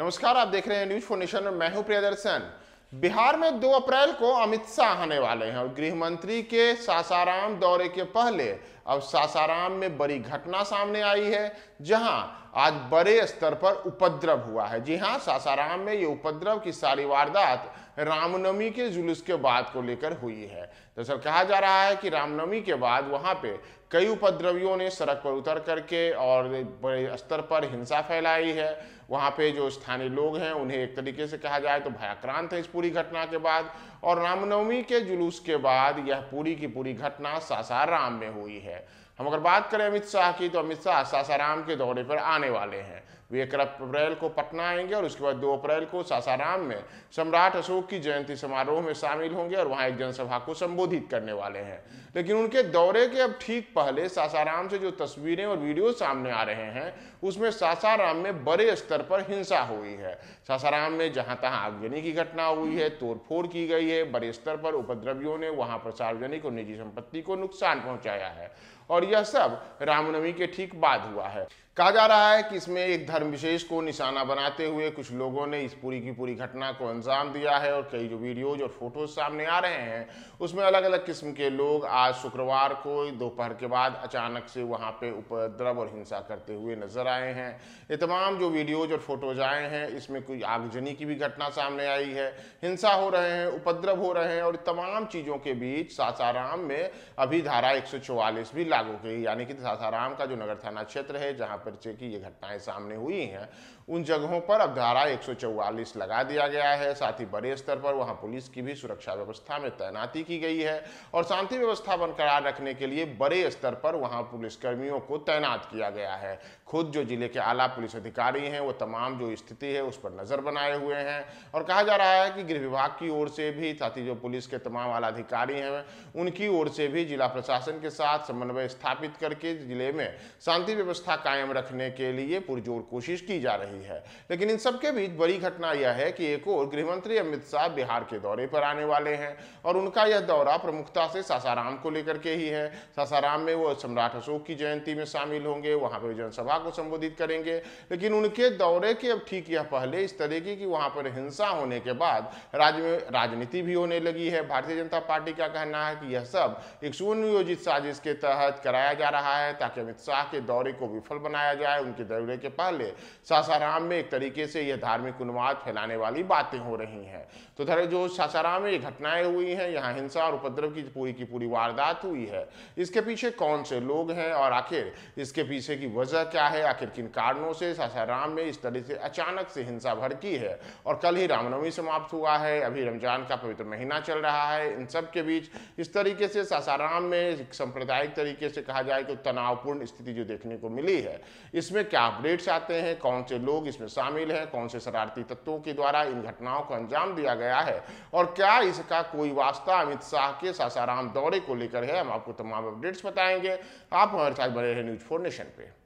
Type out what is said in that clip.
नमस्कार आप देख रहे हैं न्यूज फोर नेशन और मैं हूं प्रियदर्शन बिहार में 2 अप्रैल को अमित शाह आने वाले हैं और गृह मंत्री के सासाराम दौरे के पहले अब सासाराम में बड़ी घटना सामने आई है जहां आज बड़े स्तर पर उपद्रव हुआ है जी हां सासाराम में ये उपद्रव की सारी वारदात रामनवमी के जुलूस के बाद को लेकर हुई है दरअसल कहा जा रहा है कि रामनवमी के बाद वहां पे कई उपद्रवियों ने सड़क पर उतर करके और बड़े स्तर पर हिंसा फैलाई है वहाँ पे जो स्थानीय लोग हैं उन्हें एक तरीके से कहा जाए तो भयाक्रांत है इस पूरी घटना के बाद और रामनवमी के जुलूस के बाद यह पूरी की पूरी घटना सासाराम में हुई है हम अगर बात करें अमित शाह की तो अमित शाह सासाराम के दौरे पर आने वाले हैं वे एक अप्रैल को पटना आएंगे और उसके बाद दो अप्रैल को सासाराम में सम्राट अशोक की जयंती समारोह में शामिल होंगे और वहाँ एक जनसभा को संबोधित करने वाले हैं लेकिन उनके दौरे के अब ठीक पहले सासाराम से जो तस्वीरें और वीडियो सामने आ रहे हैं उसमें सासाराम में बड़े स्तर पर हिंसा हुई है सासाराम में जहां तहां आगजनी की घटना हुई है तोड़फोड़ की गई है बड़े स्तर पर उपद्रवियों ने वहां पर सार्वजनिक और निजी संपत्ति को नुकसान पहुंचाया है और यह सब रामनवमी के ठीक बाद हुआ है कहा जा रहा है कि इसमें एक धर्म विशेष को निशाना बनाते हुए कुछ लोगों ने इस पूरी की पूरी घटना को अंजाम दिया है और कई जो वीडियोज और फोटोज सामने आ रहे हैं उसमें अलग अलग किस्म के लोग आज शुक्रवार को दोपहर के बाद अचानक से वहाँ पे उपद्रव और हिंसा करते हुए नजर आए हैं ये तमाम जो वीडियोज और फोटोज आए हैं इसमें कोई आगजनी की भी घटना सामने आई है हिंसा हो रहे हैं उपद्रव हो रहे हैं और तमाम चीज़ों के बीच सासाराम में अभी धारा एक भी लागू की यानी कि सासाराम का जो नगर थाना क्षेत्र है जहाँ पर की ये घटनाएं सामने हुई हैं उन जगहों पर अब धारा एक लगा दिया गया है साथ ही बड़े स्तर पर वहाँ पुलिस की भी सुरक्षा व्यवस्था में तैनाती की गई है और शांति व्यवस्था बनकर रखने के लिए बड़े स्तर पर वहाँ पुलिसकर्मियों को तैनात किया गया है खुद जो जिले के आला पुलिस अधिकारी हैं वो तमाम जो स्थिति है उस पर नज़र बनाए हुए हैं और कहा जा रहा है कि गृह विभाग की ओर से भी साथ ही जो पुलिस के तमाम आला अधिकारी हैं उनकी ओर से भी जिला प्रशासन के साथ समन्वय स्थापित करके जिले में शांति व्यवस्था कायम रखने के लिए पुरजोर कोशिश की जा रही है लेकिन इन सबके बीच बड़ी घटना यह है कि एक और गृहमंत्री अमित शाह बिहार के दौरे पर आने वाले हैं और उनका यह दौरा प्रमुखता से सासाराम को लेकर के ही है सासाराम में वो सम्राट अशोक की जयंती में शामिल होंगे वहाँ पर जनसभा को संबोधित करेंगे लेकिन उनके दौरे के अब ठीक यह पहले इस तरह की कि वहाँ पर हिंसा होने के बाद राज्य में राजनीति भी होने लगी है भारतीय जनता पार्टी का कहना है कि यह सब एक सुनियोजित साजिश के तहत कराया जा रहा है ताकि अमित शाह के दौरे को विफल बनाया जाए उनके दौरे के पहले सासाराम में एक तरीके से यह धार्मिक उन्माद फैलाने वाली बातें हो रही हैं तो धर जो सासाराम में ये घटनाएं हुई हैं यहाँ हिंसा और उपद्रव की पूरी की पूरी वारदात हुई है इसके पीछे कौन से लोग हैं और आखिर इसके पीछे की वजह क्या है आखिर किन कारणों से सासाराम में इस तरह से अचानक से हिंसा भड़की है और कल ही रामनवमी समाप्त हुआ है अभी रमजान का पवित्र महीना चल रहा है इन सब के बीच इस तरीके से सासाराम में सांप्रदायिक तरीके से कहा जाए तो तनावपूर्ण स्थिति जो देखने को मिली है इसमें क्या अपडेट्स आते हैं कौन से लोग इसमें शामिल हैं कौन से शरारती तत्वों के द्वारा इन घटनाओं को अंजाम दिया गया है और क्या इसका कोई वास्ता अमित शाह के सासाराम दौरे को लेकर है हम आपको तमाम अपडेट्स बताए आएंगे आप हमारे साथ बने रहे न्यूज फोर नेशन पे